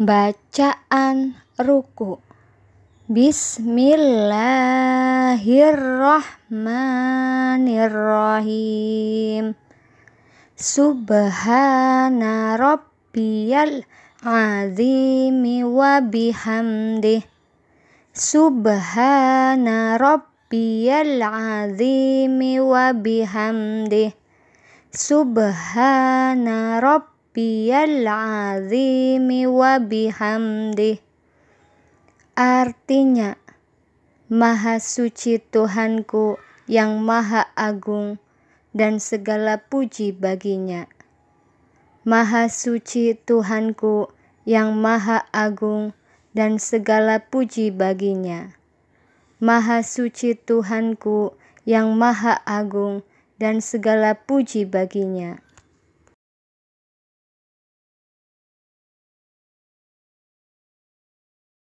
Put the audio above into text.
Bacaan ruku Bismillahirrahmanirrahim Subhana rabbiyal azimi wa Subhana rabbiyal azimi wa bihamdih Subhana rabbiyal azimi wa bihamdih Artinya Maha suci Tuhanku yang maha agung dan segala puji baginya Maha suci Tuhanku yang maha agung dan segala puji baginya. Maha suci Tuhanku yang maha agung dan segala puji baginya.